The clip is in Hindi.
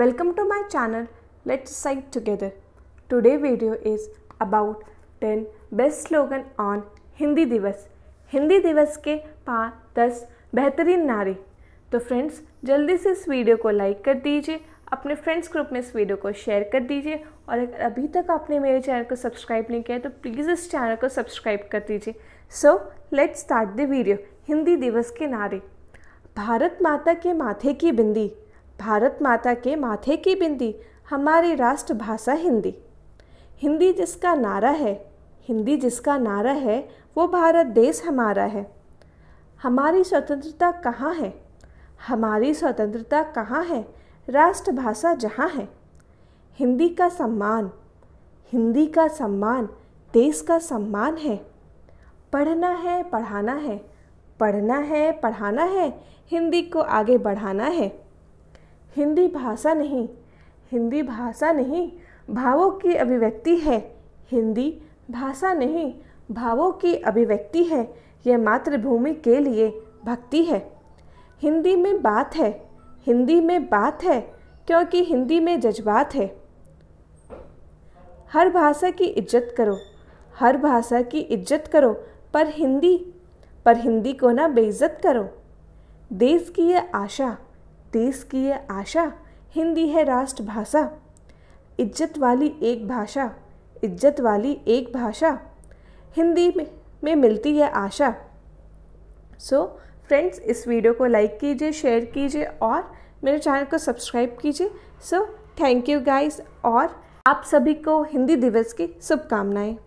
Welcome to my channel Let's Cite Together. Today video is about 10 best slogan on Hindi दिवस हिंदी दिवस के पाँच दस बेहतरीन नारे तो फ्रेंड्स जल्दी से इस वीडियो को लाइक कर दीजिए अपने फ्रेंड्स ग्रुप में इस वीडियो को शेयर कर दीजिए और अगर अभी तक आपने मेरे चैनल को सब्सक्राइब नहीं किया है तो प्लीज़ इस चैनल को सब्सक्राइब कर दीजिए so let's start the video Hindi दिवस के नारे भारत माता के माथे की बिंदी भारत माता के माथे की बिंदी हमारी राष्ट्रभाषा हिंदी हिंदी जिसका नारा है हिंदी जिसका नारा है वो भारत देश हमारा है हमारी स्वतंत्रता कहाँ है हमारी स्वतंत्रता कहाँ है राष्ट्रभाषा जहाँ है हिंदी का सम्मान हिंदी का सम्मान देश का सम्मान है पढ़ना है पढ़ाना है पढ़ना है पढ़ाना है हिंदी को आगे बढ़ाना है हिंदी भाषा नहीं हिंदी भाषा नहीं भावों की अभिव्यक्ति है हिंदी भाषा नहीं भावों की अभिव्यक्ति है यह मातृभूमि के लिए भक्ति है हिंदी में बात है हिंदी में बात है क्योंकि हिंदी में जज्बात है हर भाषा की इज्जत करो हर भाषा की इज्जत करो पर हिंदी पर हिंदी को ना बेइज्जत करो देश की यह आशा देश की है आशा हिंदी है राष्ट्रभाषा इज्जत वाली एक भाषा इज्जत वाली एक भाषा हिंदी में, में मिलती है आशा सो so, फ्रेंड्स इस वीडियो को लाइक कीजिए शेयर कीजिए और मेरे चैनल को सब्सक्राइब कीजिए सो थैंक यू गाइस और आप सभी को हिंदी दिवस की शुभकामनाएं